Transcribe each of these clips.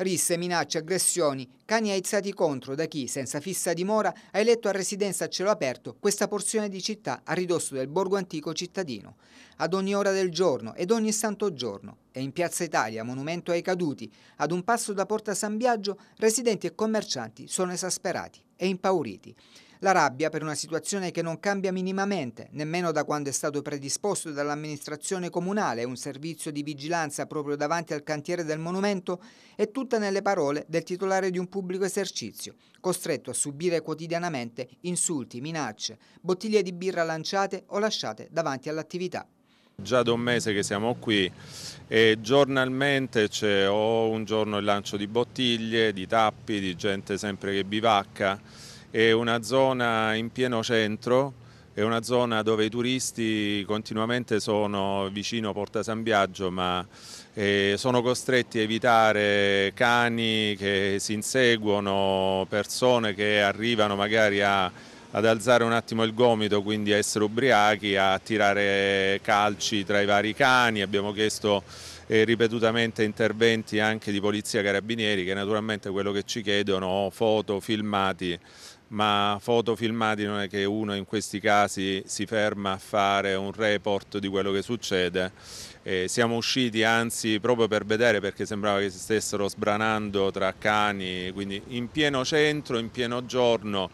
Risse, minacce, aggressioni, cani aizzati contro da chi, senza fissa dimora, ha eletto a residenza a cielo aperto questa porzione di città a ridosso del borgo antico cittadino. Ad ogni ora del giorno ed ogni santo giorno, e in Piazza Italia, monumento ai caduti, ad un passo da Porta San Biagio, residenti e commercianti sono esasperati e impauriti. La rabbia per una situazione che non cambia minimamente, nemmeno da quando è stato predisposto dall'amministrazione comunale un servizio di vigilanza proprio davanti al cantiere del monumento, è tutta nelle parole del titolare di un pubblico esercizio, costretto a subire quotidianamente insulti, minacce, bottiglie di birra lanciate o lasciate davanti all'attività. Già da un mese che siamo qui e giornalmente c'è o un giorno il lancio di bottiglie, di tappi, di gente sempre che bivacca è una zona in pieno centro, è una zona dove i turisti continuamente sono vicino Porta San Biagio ma eh, sono costretti a evitare cani che si inseguono, persone che arrivano magari a, ad alzare un attimo il gomito, quindi a essere ubriachi, a tirare calci tra i vari cani. Abbiamo chiesto eh, ripetutamente interventi anche di polizia carabinieri che naturalmente quello che ci chiedono foto, filmati ma foto filmati non è che uno in questi casi si ferma a fare un report di quello che succede. Eh, siamo usciti anzi proprio per vedere perché sembrava che si stessero sbranando tra cani, quindi in pieno centro, in pieno giorno.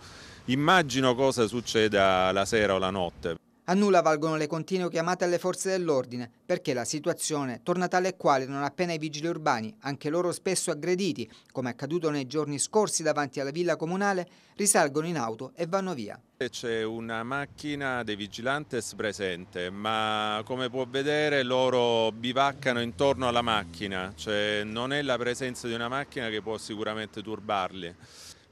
Immagino cosa succeda la sera o la notte. A nulla valgono le continue chiamate alle forze dell'ordine, perché la situazione torna tale e quale non appena i vigili urbani, anche loro spesso aggrediti, come accaduto nei giorni scorsi davanti alla villa comunale, risalgono in auto e vanno via. C'è una macchina dei vigilantes presente, ma come può vedere loro bivaccano intorno alla macchina, cioè non è la presenza di una macchina che può sicuramente turbarli.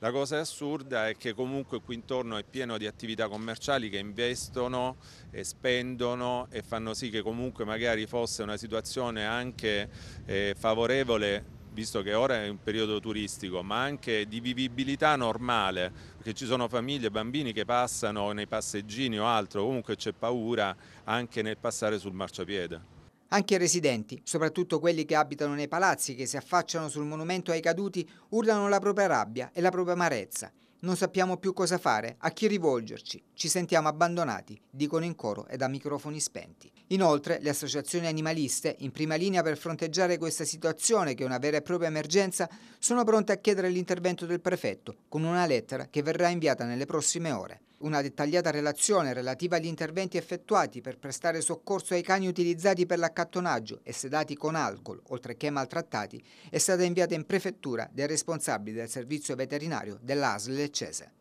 La cosa assurda è che comunque qui intorno è pieno di attività commerciali che investono e spendono e fanno sì che comunque magari fosse una situazione anche eh, favorevole visto che ora è un periodo turistico, ma anche di vivibilità normale, perché ci sono famiglie, bambini che passano nei passeggini o altro, comunque c'è paura anche nel passare sul marciapiede. Anche i residenti, soprattutto quelli che abitano nei palazzi che si affacciano sul monumento ai caduti, urlano la propria rabbia e la propria amarezza. Non sappiamo più cosa fare, a chi rivolgerci, ci sentiamo abbandonati, dicono in coro e da microfoni spenti. Inoltre, le associazioni animaliste, in prima linea per fronteggiare questa situazione che è una vera e propria emergenza, sono pronte a chiedere l'intervento del prefetto con una lettera che verrà inviata nelle prossime ore una dettagliata relazione relativa agli interventi effettuati per prestare soccorso ai cani utilizzati per l'accattonaggio e sedati con alcol, oltre che maltrattati, è stata inviata in prefettura dai responsabili del servizio veterinario dell'ASL Cese.